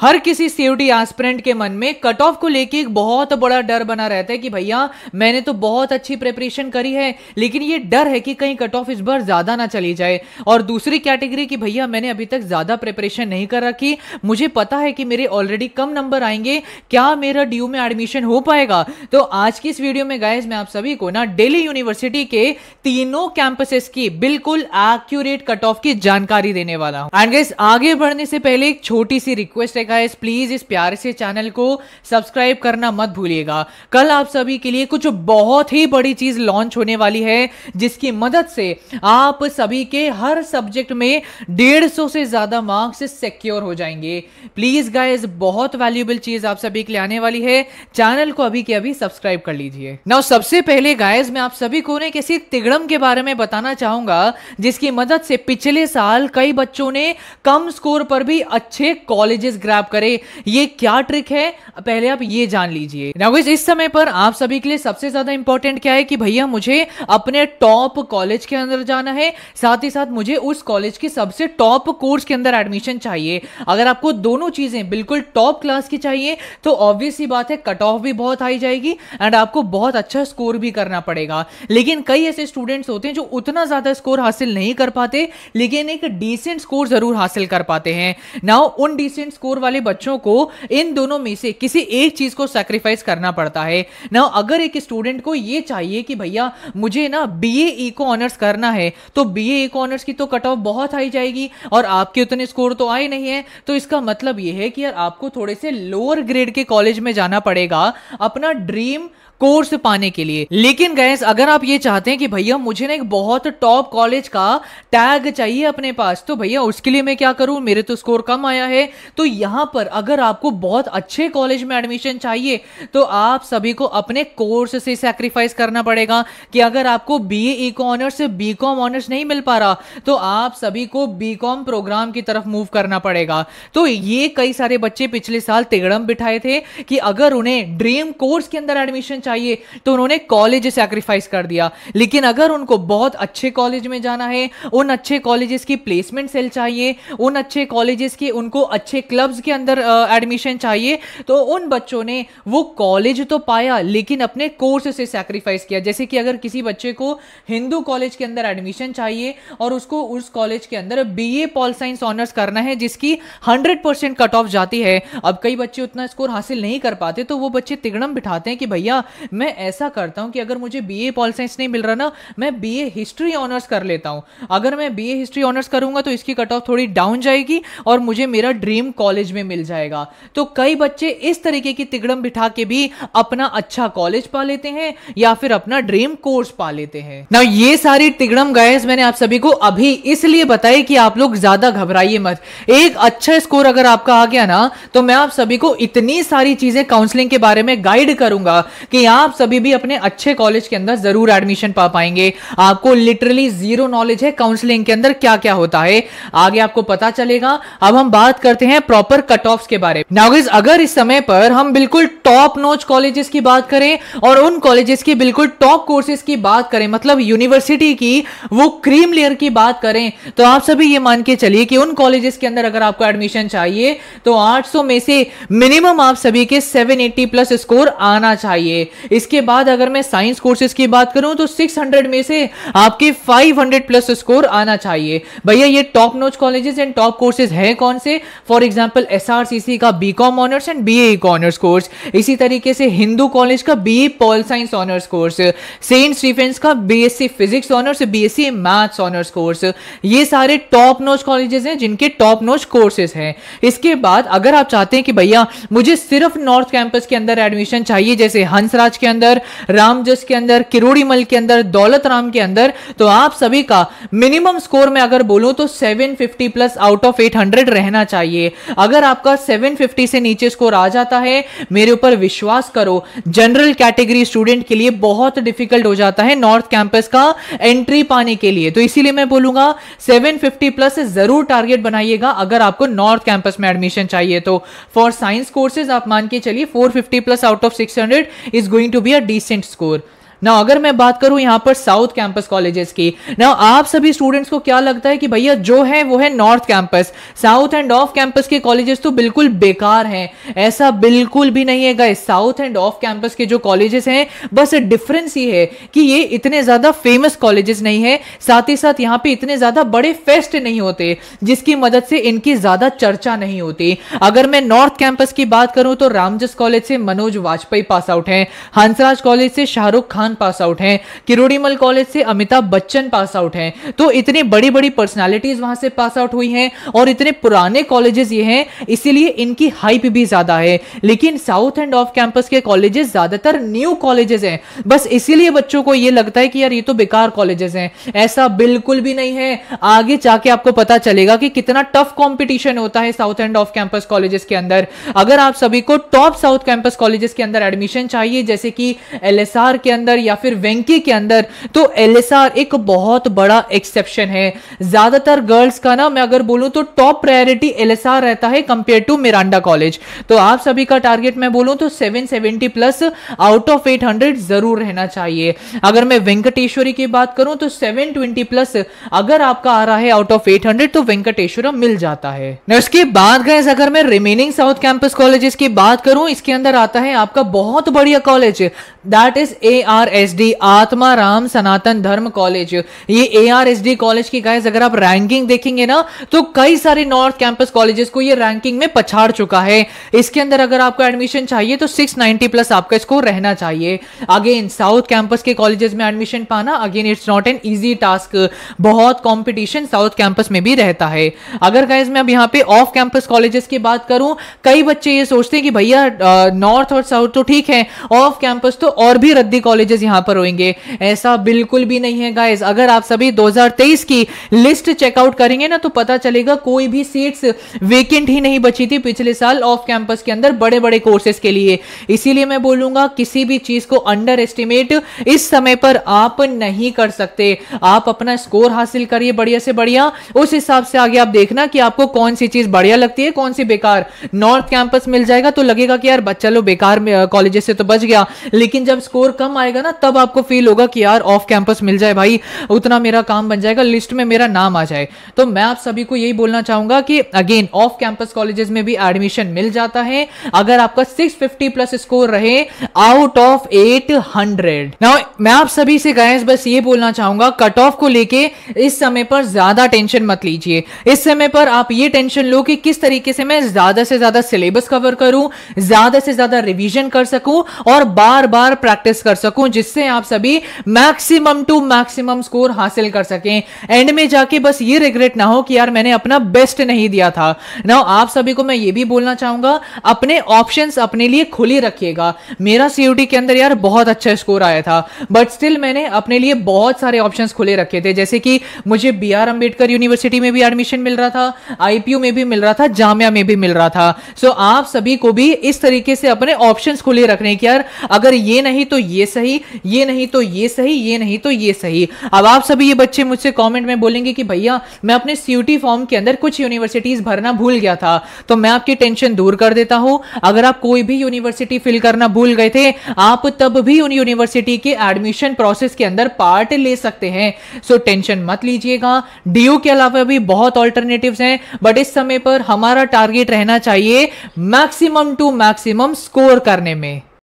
हर किसी CUT aspirant के मन में कट ऑफ को लेके एक बहुत बड़ा डर बना रहता है कि भैया मैंने तो बहुत अच्छी प्रेपरेशन करी है लेकिन ये डर है कि कहीं कट ऑफ इस बार ज़्यादा ना चली जाए और दूसरी कैटेगरी की भैया मैंने अभी तक ज़्यादा प्रेपरेशन नहीं कर रखी मुझे पता है कि मेरे ऑलरेडी कम नंबर आएंगे क्या मेरा डी में एडमिशन हो पाएगा तो आज की इस वीडियो में गायज मैं आप सभी को ना डेली यूनिवर्सिटी के तीनों कैंपसेस की बिल्कुल एक्यूरेट कट ऑफ की जानकारी देने वाला हूँ एंड गैस आगे बढ़ने से पहले एक छोटी सी रिक्वेस्ट है गाइस प्लीज़ इस प्यारे से चैनल को सब्सक्राइब करना मत भूलिएगा कल आप सभी के लिए कुछ बहुत ही बड़ी चीज़ लॉन्च होने वाली है जिसकी मदद से आप सभी के हर सब्जेक्ट में डेढ़ सौ से ज़्यादा मार्क्स सिक्योर हो जाएंगे प्लीज़ गाइज बहुत वैल्यूबल चीज़ आप सभी के लिए आने वाली है चैनल को अभी के अभी सब्सक्राइब कर लीजिए ना सबसे पहले गाइज मैं आप सभी को ने किसी तिगड़म के बारे में बताना चाहूंगा जिसकी मदद से पिछले साल कई बच्चों ने कम स्कोर पर भी अच्छे कॉलेजेस ग्रैप आप करें ये क्या ट्रिक है पहले आप ये जान लीजिए नागेश इस समय पर आप सभी के लिए सबसे ज्यादा इंपॉर्टेंट क्या है कि भैया मुझे अपने टॉप कॉलेज के अंदर जाना है साथ ही साथ मुझे उस कॉलेज के सबसे टॉप कोर्स के अंदर एडमिशन चाहिए अगर आपको दोनों चीजें बिल्कुल टॉप क्लास की चाहिए तो ऑब्वियसली बात है कट ऑफ भी बहुत आई जाएगी एंड आपको बहुत अच्छा स्कोर भी करना पड़ेगा लेकिन कई ऐसे स्टूडेंट्स होते हैं जो उतना ज्यादा स्कोर हासिल नहीं कर पाते लेकिन एक डिसेंट स्कोर जरूर हासिल कर पाते हैं नाउ उन डिसेंट स्कोर वाले वाले बच्चों को इन दोनों में से किसी एक चीज को सेक्रीफाइस करना पड़ता है ना अगर एक स्टूडेंट को ये चाहिए कि भैया मुझे ना बी ए इको ऑनर्स करना है तो बी ए इको ऑनर्स की तो कट ऑफ बहुत आई जाएगी और आपके उतने स्कोर तो आए नहीं है तो इसका मतलब यह है कि यार आपको थोड़े से लोअर ग्रेड के कॉलेज में जाना पड़ेगा अपना ड्रीम कोर्स पाने के लिए लेकिन गैस अगर आप ये चाहते हैं कि भैया मुझे ना एक बहुत टॉप कॉलेज का टैग चाहिए अपने पास तो भैया उसके लिए मैं क्या करूं मेरे तो स्कोर कम आया है तो यहां पर अगर आपको बहुत अच्छे कॉलेज में एडमिशन चाहिए तो आप सभी को अपने कोर्स से सेक्रीफाइस करना पड़ेगा कि अगर आपको बी ए ऑनर्स से बी ऑनर्स नहीं मिल पा रहा तो आप सभी को बी प्रोग्राम की तरफ मूव करना पड़ेगा तो ये कई सारे बच्चे पिछले साल तिगड़म बिठाए थे कि अगर उन्हें ड्रीम कोर्स के अंदर एडमिशन चाहिए तो उन्होंने कॉलेज सेक्रीफाइस कर दिया लेकिन अगर उनको बहुत अच्छे कॉलेज में जाना है उन अच्छे कॉलेजेस की प्लेसमेंट सेल चाहिए उन अच्छे कॉलेजेस के उनको अच्छे क्लब्स के अंदर एडमिशन चाहिए तो उन बच्चों ने वो कॉलेज तो पाया लेकिन अपने कोर्स से सेक्रीफाइस किया जैसे कि अगर किसी बच्चे को हिंदू कॉलेज के अंदर एडमिशन चाहिए और उसको उस कॉलेज के अंदर B A pol science honours करना है जिसकी हंड्रेड परसेंट कट ऑफ जाती है अब कई बच्चे उतना स्कोर हासिल नहीं कर पाते तो वो बच्चे तिगड़म बिठाते हैं कि भैया मैं ऐसा करता हूँ कि अगर मुझे बी ए पॉल साइंस नहीं मिल रहा ना मैं बी ए हिस्ट्री ऑनर्स कर लेता हूँ अगर मैं बी ए हिस्ट्री ऑनर्स करूँगा तो इसकी कट ऑफ थोड़ी डाउन जाएगी और मुझे मेरा ड्रीम कॉलेज में मिल जाएगा तो कई बच्चे इस तरीके की तिगड़म बिठा के भी अपना अच्छा कॉलेज पा लेते हैं या फिर अपना ड्रीम कोर्स पा लेते हैं ना ये सारी तिगड़म गायस मैंने आप सभी को अभी इसलिए बताई कि आप लोग ज्यादा घबराइए मत एक अच्छा स्कोर अगर आपका आ गया ना तो मैं आप सभी को इतनी सारी चीजें काउंसलिंग के बारे में गाइड करूंगा कि आप सभी भी अपने अच्छे कॉलेज के अंदर जरूर एडमिशन पा पाएंगे आपको लिटरली जीरो नॉलेज है काउंसलिंग के अंदर क्या क्या होता है आगे आपको पता चलेगा अब हम बात करते हैं प्रॉपर कट ऑफ के बारे में नागेज अगर इस समय पर हम बिल्कुल टॉप नोच कॉलेजेस की बात करें और उन कॉलेजेस की बिल्कुल टॉप कोर्सेज की बात करें मतलब यूनिवर्सिटी की वो क्रीम लेयर की बात करें तो आप सभी ये मान के चलिए कि उन कॉलेजेस के अंदर अगर आपको एडमिशन चाहिए तो 800 में से मिनिमम आप सभी के 780 प्लस स्कोर आना चाहिए इसके बाद अगर मैं साइंस कोर्सेज की बात करूं तो 600 में से आपके 500 प्लस स्कोर आना चाहिए भैया ये टॉप नोच कॉलेजेस एंड टॉप कोर्सेज हैं कौन से फॉर एग्जाम्पल एस का B com honours and B A honours course इसी तरीके से हिंदू कॉलेज का B A pol science honours course Saint Stephen's का B S C physics honours B S C maths honours course ये सारे top नोच colleges हैं जिनके टॉप नोच कोर्सेज हैं इसके बाद अगर आप चाहते हैं कि भैया मुझे सिर्फ नॉर्थ कैंपस के अंदर एडमिशन चाहिए जैसे हंस राज के अंदर रामजस के अंदर किरोड़ी मल के अंदर दौलत राम के अंदर तो आप सभी का मिनिमम स्कोर में अगर बोलूं तो 750 प्लस आउट ऑफ 800 रहना चाहिए अगर आपका 750 से नीचे स्कोर आ जाता है मेरे ऊपर विश्वास करो जनरल कैटेगरी स्टूडेंट के लिए बहुत डिफिकल्ट हो जाता है नॉर्थ कैंपस का एंट्री पाने के लिए तो इसीलिए मैं बोलूंगा 750 प्लस जरूर टारगेट बनाइएगा अगर आपको नॉर्थ कैंपस में एडमिशन चाहिए तो फॉर साइंस कोर्सेज आप मान के चलिए 450 plus out of 600 is going to be a decent score. ना अगर मैं बात करूं यहां पर साउथ कैंपस कॉलेजेस की ना आप सभी स्टूडेंट्स को क्या लगता है कि भैया जो है वो है north campus south end of campus के कॉलेजेस तो बिल्कुल बेकार हैं ऐसा बिल्कुल भी नहीं है guys south end of campus के जो कॉलेजेस हैं बस डिफरेंस ये है कि ये इतने ज़्यादा फेमस कॉलेजेस नहीं है साथ ही साथ यहाँ पे इतने ज़्यादा बड़े फेस्ट नहीं होते जिसकी मदद से इनकी ज़्यादा चर्चा नहीं होती अगर मैं नॉर्थ कैंपस की बात करूं तो रामजस कॉलेज से मनोज वाजपेयी पास आउट है हंसराज कॉलेज से शाहरुख खान खान पास आउट हैं किरोड़ीमल कॉलेज से अमिताभ बच्चन पास आउट हैं तो इतनी बड़ी बड़ी पर्सनालिटीज वहां से पास आउट हुई हैं और इतने पुराने कॉलेजेस ये हैं इसीलिए इनकी हाइप भी ज्यादा है लेकिन साउथ एंड ऑफ कैंपस के कॉलेजेस ज्यादातर न्यू कॉलेजेस हैं बस इसीलिए बच्चों को ये लगता है कि यार ये तो बेकार कॉलेजेस हैं ऐसा बिल्कुल भी नहीं है आगे जाके आपको पता चलेगा कि कितना टफ कॉम्पिटिशन होता है south end of campus colleges के अंदर अगर आप सभी को टॉप साउथ कैंपस कॉलेजेस के अंदर एडमिशन चाहिए जैसे कि एल के अंदर या फिर वेंकी के अंदर तो एल एक बहुत बड़ा एक्सेप्शन है ज्यादातर गर्ल्स का ना मैं अगर बोलूं तो टॉप प्रायोरिटी एल रहता है कंपेयर टू मिरांडा कॉलेज तो आप सभी का टारगेट मैं बोलूं तो 770 प्लस आउट ऑफ 800 जरूर रहना चाहिए अगर मैं वेंकटेश्वरी की बात करूं तो 720 प्लस अगर आपका आ रहा है आउट ऑफ 800 तो वेंकटेश्वर मिल जाता है उसके बाद गए अगर मैं रिमेनिंग साउथ कैंपस कॉलेजेस की बात करूं इसके अंदर आता है आपका बहुत बढ़िया college that is A R S D Atma Ram Sanatan Dharma college ये A R S D college की गाइज अगर आप रैंकिंग देखेंगे ना तो कई सारे नॉर्थ कैंपस कॉलेजेस को ये रैंकिंग में पछाड़ चुका है इसके अंदर अगर आपको एडमिशन चाहिए तो 690 प्लस आपका स्कोर रहना चाहिए अगेन साउथ कैंपस के कॉलेजेस में एडमिशन पाना again it's not an easy task बहुत कॉम्पिटिशन साउथ कैंपस में भी रहता है अगर गाइज मैं अब यहाँ पे ऑफ कैंपस कॉलेजेस की बात करूं कई बच्चे ये सोचते हैं कि भैया नॉर्थ और साउथ तो ठीक है ऑफ कैंपस तो और भी रद्दी कॉलेजेस मैसेजेस यहां पर होंगे ऐसा बिल्कुल भी नहीं है गाइज अगर आप सभी 2023 की लिस्ट चेकआउट करेंगे ना तो पता चलेगा कोई भी सीट्स वेकेंट ही नहीं बची थी पिछले साल ऑफ कैंपस के अंदर बड़े बड़े कोर्सेज के लिए इसीलिए मैं बोलूंगा किसी भी चीज को अंडर एस्टिमेट इस समय पर आप नहीं कर सकते आप अपना स्कोर हासिल करिए बढ़िया से बढ़िया उस हिसाब से आगे आप देखना कि आपको कौन सी चीज बढ़िया लगती है कौन सी बेकार नॉर्थ कैंपस मिल जाएगा तो लगेगा कि यार बच्चा लो बेकार कॉलेजेस से तो बच गया लेकिन जब स्कोर कम आएगा ना ना तब आपको फील होगा कि यार ऑफ कैंपस मिल जाए भाई उतना मेरा काम बन जाएगा लिस्ट में मेरा नाम आ जाए तो मैं आप सभी को यही बोलना चाहूंगा कि अगेन ऑफ कैंपस कॉलेजेस में भी एडमिशन मिल जाता है अगर आपका 650 प्लस स्कोर रहे आउट ऑफ 800 नाउ मैं आप सभी से गाइस बस ये बोलना चाहूंगा कट ऑफ को लेके इस समय पर ज्यादा टेंशन मत लीजिए इस समय पर आप ये टेंशन लो कि किस तरीके से मैं ज्यादा से ज्यादा सिलेबस कवर करूं ज्यादा से ज्यादा रिवीजन कर सकूं और बार बार प्रैक्टिस कर सकूं जिससे आप सभी मैक्सिमम टू मैक्सिमम स्कोर हासिल कर सके एंड में जाके बस ये रिग्रेट ना हो कि यार मैंने अपना बेस्ट नहीं दिया था ना आप सभी को मैं ये भी बोलना चाहूंगा अपने ऑप्शंस अपने लिए खुली रखिएगा मेरा सीयूटी के अंदर यार बहुत अच्छा स्कोर आया था बट स्टिल मैंने अपने लिए बहुत सारे ऑप्शन खुले रखे थे जैसे कि मुझे बी आर अंबेडकर यूनिवर्सिटी में भी एडमिशन मिल रहा था आईपीयू में भी मिल रहा था जामिया में भी मिल रहा था सो so, आप सभी को भी इस तरीके से अपने ऑप्शंस खुले रखने की यार अगर ये नहीं तो ये सही ये नहीं तो ये सही ये नहीं तो ये सही अब आप सभी ये बच्चे मुझसे कमेंट में बोलेंगे कि भैया मैं अपने सी फॉर्म के अंदर कुछ यूनिवर्सिटीज भरना भूल गया था तो मैं आपकी टेंशन दूर कर देता हूं अगर आप कोई भी यूनिवर्सिटी फिल करना भूल गए थे आप तब भी उन यूनिवर्सिटी के एडमिशन प्रोसेस के अंदर पार्ट ले सकते हैं सो टेंशन मत लीजिएगा डीयू के अलावा भी बहुत ऑल्टरनेटिव हैं बट इस समय पर हमारा टारगेट रहना चाहिए मैक्सिमम टू मैक्सिमम स्कोर करने में